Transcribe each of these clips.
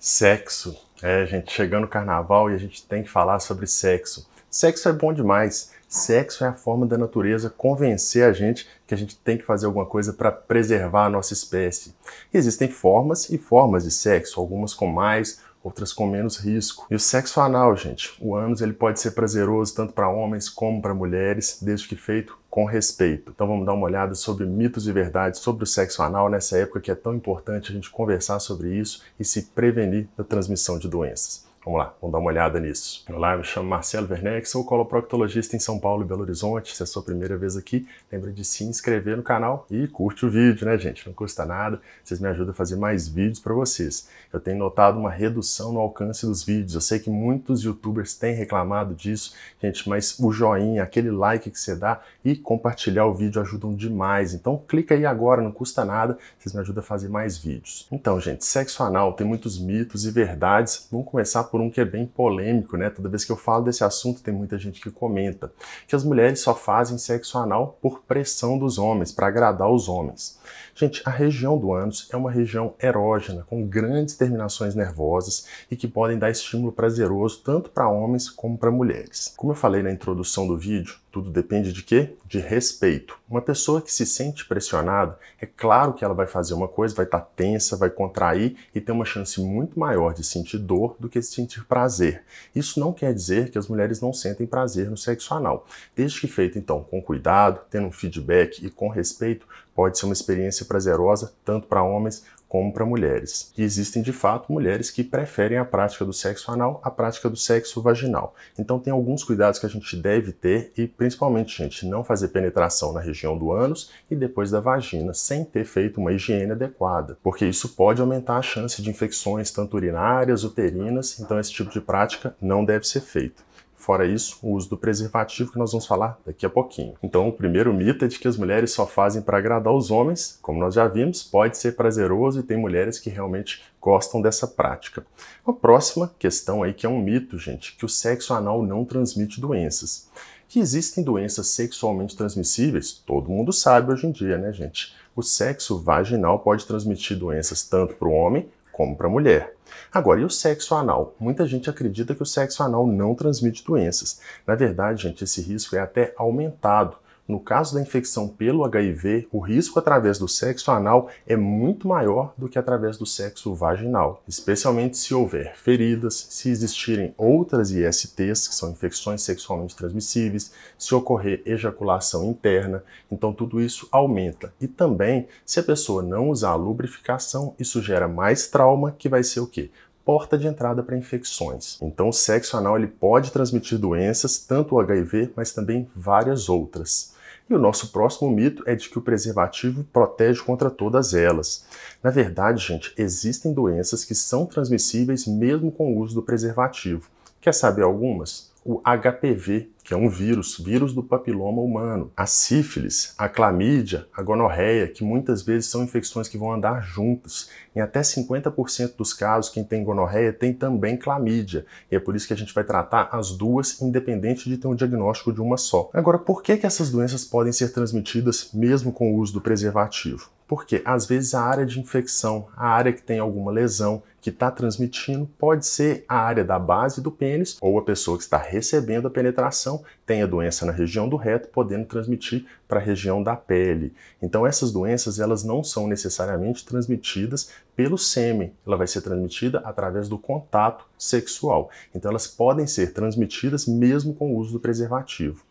Sexo. É, gente, chegando o carnaval e a gente tem que falar sobre sexo. Sexo é bom demais. Sexo é a forma da natureza convencer a gente que a gente tem que fazer alguma coisa para preservar a nossa espécie. E existem formas e formas de sexo, algumas com mais, outras com menos risco. E o sexo anal, gente, o ânus ele pode ser prazeroso tanto para homens como para mulheres, desde que feito com respeito. Então vamos dar uma olhada sobre mitos e verdades sobre o sexo anal nessa época que é tão importante a gente conversar sobre isso e se prevenir da transmissão de doenças. Vamos lá, vamos dar uma olhada nisso. Olá, eu me chamo Marcelo Werneck, sou coloproctologista em São Paulo e Belo Horizonte. Se é a sua primeira vez aqui, lembra de se inscrever no canal e curte o vídeo, né, gente? Não custa nada, vocês me ajudam a fazer mais vídeos para vocês. Eu tenho notado uma redução no alcance dos vídeos. Eu sei que muitos youtubers têm reclamado disso, gente, mas o joinha, aquele like que você dá e compartilhar o vídeo ajudam demais. Então clica aí agora, não custa nada, vocês me ajudam a fazer mais vídeos. Então, gente, sexo anal tem muitos mitos e verdades. Vamos começar por um que é bem polêmico, né? Toda vez que eu falo desse assunto, tem muita gente que comenta que as mulheres só fazem sexo anal por pressão dos homens, para agradar os homens. Gente, a região do ânus é uma região erógena, com grandes terminações nervosas e que podem dar estímulo prazeroso tanto para homens como para mulheres. Como eu falei na introdução do vídeo, tudo depende de quê? De respeito. Uma pessoa que se sente pressionada, é claro que ela vai fazer uma coisa, vai estar tá tensa, vai contrair e tem uma chance muito maior de sentir dor do que de sentir prazer. Isso não quer dizer que as mulheres não sentem prazer no sexo anal. Desde que feito então com cuidado, tendo um feedback e com respeito, pode ser uma experiência prazerosa tanto para homens como para mulheres. E existem de fato mulheres que preferem a prática do sexo anal à prática do sexo vaginal. Então tem alguns cuidados que a gente deve ter e principalmente, gente, não fazer penetração na região do ânus e depois da vagina sem ter feito uma higiene adequada, porque isso pode aumentar a chance de infecções tanto urinárias, uterinas, então esse tipo de prática não deve ser feito. Fora isso, o uso do preservativo que nós vamos falar daqui a pouquinho. Então, o primeiro mito é de que as mulheres só fazem para agradar os homens. Como nós já vimos, pode ser prazeroso e tem mulheres que realmente gostam dessa prática. A próxima questão aí que é um mito, gente, que o sexo anal não transmite doenças. Que existem doenças sexualmente transmissíveis, todo mundo sabe hoje em dia, né, gente? O sexo vaginal pode transmitir doenças tanto para o homem como para a mulher. Agora, e o sexo anal? Muita gente acredita que o sexo anal não transmite doenças. Na verdade, gente, esse risco é até aumentado no caso da infecção pelo HIV, o risco através do sexo anal é muito maior do que através do sexo vaginal, especialmente se houver feridas, se existirem outras ISTs, que são infecções sexualmente transmissíveis, se ocorrer ejaculação interna, então tudo isso aumenta. E também, se a pessoa não usar lubrificação, isso gera mais trauma, que vai ser o quê? porta de entrada para infecções. Então, o sexo anal ele pode transmitir doenças, tanto o HIV, mas também várias outras. E o nosso próximo mito é de que o preservativo protege contra todas elas. Na verdade, gente, existem doenças que são transmissíveis mesmo com o uso do preservativo. Quer saber algumas? O HPV que é um vírus, vírus do papiloma humano, a sífilis, a clamídia, a gonorreia, que muitas vezes são infecções que vão andar juntas. Em até 50% dos casos, quem tem gonorreia tem também clamídia. E é por isso que a gente vai tratar as duas, independente de ter um diagnóstico de uma só. Agora, por que, que essas doenças podem ser transmitidas mesmo com o uso do preservativo? Porque às vezes a área de infecção, a área que tem alguma lesão, que está transmitindo, pode ser a área da base do pênis ou a pessoa que está recebendo a penetração tem a doença na região do reto, podendo transmitir para a região da pele. Então essas doenças elas não são necessariamente transmitidas pelo sêmen, ela vai ser transmitida através do contato sexual. Então elas podem ser transmitidas mesmo com o uso do preservativo.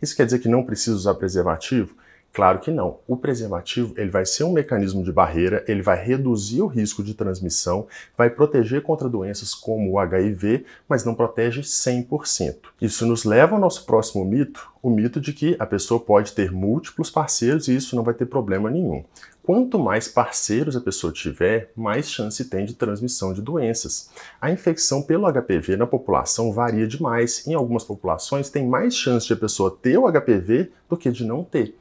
Isso quer dizer que não precisa usar preservativo? Claro que não. O preservativo ele vai ser um mecanismo de barreira, ele vai reduzir o risco de transmissão, vai proteger contra doenças como o HIV, mas não protege 100%. Isso nos leva ao nosso próximo mito, o mito de que a pessoa pode ter múltiplos parceiros e isso não vai ter problema nenhum. Quanto mais parceiros a pessoa tiver, mais chance tem de transmissão de doenças. A infecção pelo HPV na população varia demais. Em algumas populações, tem mais chance de a pessoa ter o HPV do que de não ter.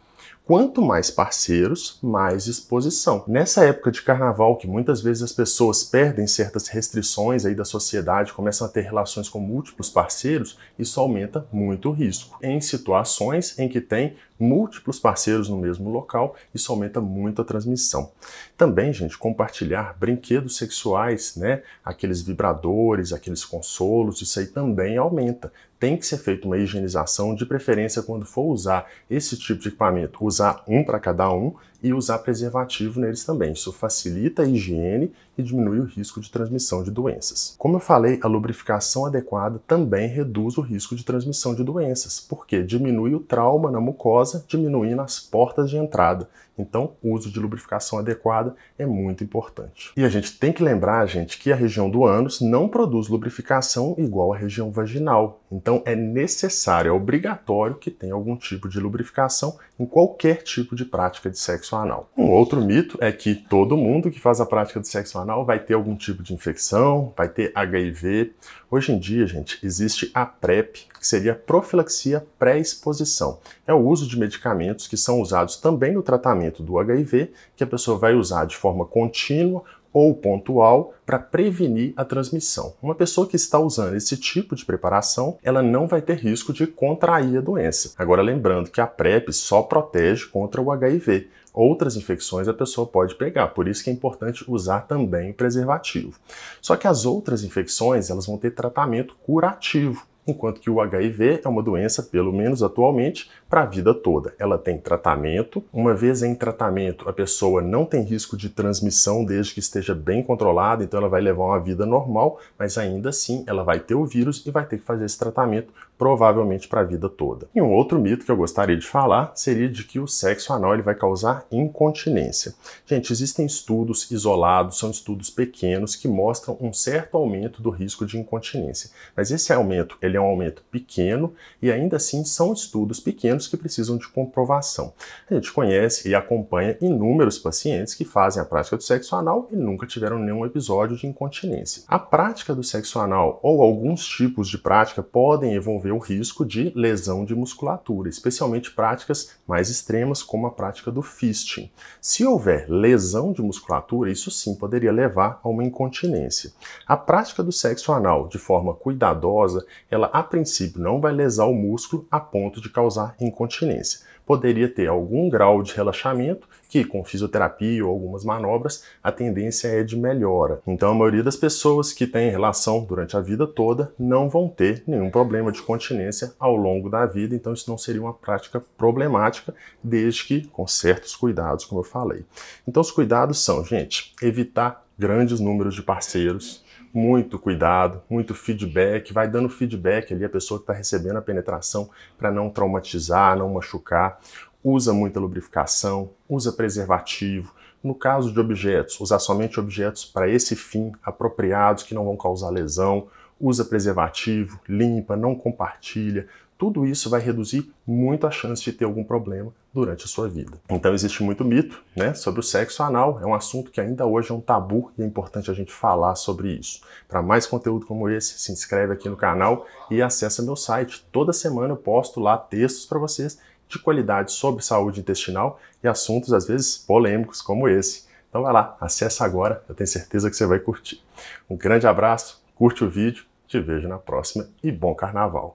Quanto mais parceiros, mais exposição. Nessa época de carnaval, que muitas vezes as pessoas perdem certas restrições aí da sociedade, começam a ter relações com múltiplos parceiros, isso aumenta muito o risco. Em situações em que tem múltiplos parceiros no mesmo local, isso aumenta muito a transmissão. Também, gente, compartilhar brinquedos sexuais, né? Aqueles vibradores, aqueles consolos, isso aí também aumenta. Tem que ser feita uma higienização, de preferência quando for usar esse tipo de equipamento, usar um para cada um e usar preservativo neles também. Isso facilita a higiene e diminui o risco de transmissão de doenças. Como eu falei, a lubrificação adequada também reduz o risco de transmissão de doenças, porque diminui o trauma na mucosa, diminuindo as portas de entrada. Então, o uso de lubrificação adequada é muito importante. E a gente tem que lembrar, gente, que a região do ânus não produz lubrificação igual à região vaginal. Então, é necessário, é obrigatório que tenha algum tipo de lubrificação em qualquer tipo de prática de sexo anal. Um outro mito é que todo mundo que faz a prática de sexo anal profissional vai ter algum tipo de infecção, vai ter HIV. Hoje em dia, gente, existe a PrEP, que seria a profilaxia pré-exposição. É o uso de medicamentos que são usados também no tratamento do HIV, que a pessoa vai usar de forma contínua ou pontual para prevenir a transmissão. Uma pessoa que está usando esse tipo de preparação, ela não vai ter risco de contrair a doença. Agora lembrando que a PrEP só protege contra o HIV outras infecções a pessoa pode pegar, por isso que é importante usar também preservativo. Só que as outras infecções, elas vão ter tratamento curativo, enquanto que o HIV é uma doença, pelo menos atualmente, para a vida toda. Ela tem tratamento, uma vez em tratamento, a pessoa não tem risco de transmissão desde que esteja bem controlada, então ela vai levar uma vida normal, mas ainda assim ela vai ter o vírus e vai ter que fazer esse tratamento provavelmente para a vida toda. E um outro mito que eu gostaria de falar seria de que o sexo anal ele vai causar incontinência. Gente, existem estudos isolados, são estudos pequenos que mostram um certo aumento do risco de incontinência. Mas esse aumento, ele é um aumento pequeno e ainda assim são estudos pequenos que precisam de comprovação. A gente conhece e acompanha inúmeros pacientes que fazem a prática do sexo anal e nunca tiveram nenhum episódio de incontinência. A prática do sexo anal ou alguns tipos de prática podem envolver promover o risco de lesão de musculatura, especialmente práticas mais extremas, como a prática do fisting. Se houver lesão de musculatura, isso sim poderia levar a uma incontinência. A prática do sexo anal de forma cuidadosa, ela a princípio não vai lesar o músculo a ponto de causar incontinência poderia ter algum grau de relaxamento, que com fisioterapia ou algumas manobras a tendência é de melhora. Então a maioria das pessoas que têm relação durante a vida toda não vão ter nenhum problema de continência ao longo da vida, então isso não seria uma prática problemática, desde que com certos cuidados, como eu falei. Então os cuidados são, gente, evitar grandes números de parceiros, muito cuidado, muito feedback, vai dando feedback ali a pessoa que está recebendo a penetração para não traumatizar, não machucar. Usa muita lubrificação, usa preservativo. No caso de objetos, usar somente objetos para esse fim, apropriados, que não vão causar lesão usa preservativo, limpa, não compartilha, tudo isso vai reduzir muito a chance de ter algum problema durante a sua vida. Então existe muito mito né, sobre o sexo anal, é um assunto que ainda hoje é um tabu e é importante a gente falar sobre isso. Para mais conteúdo como esse, se inscreve aqui no canal e acessa meu site. Toda semana eu posto lá textos para vocês de qualidade sobre saúde intestinal e assuntos às vezes polêmicos como esse. Então vai lá, acessa agora, eu tenho certeza que você vai curtir. Um grande abraço Curte o vídeo, te vejo na próxima e bom carnaval!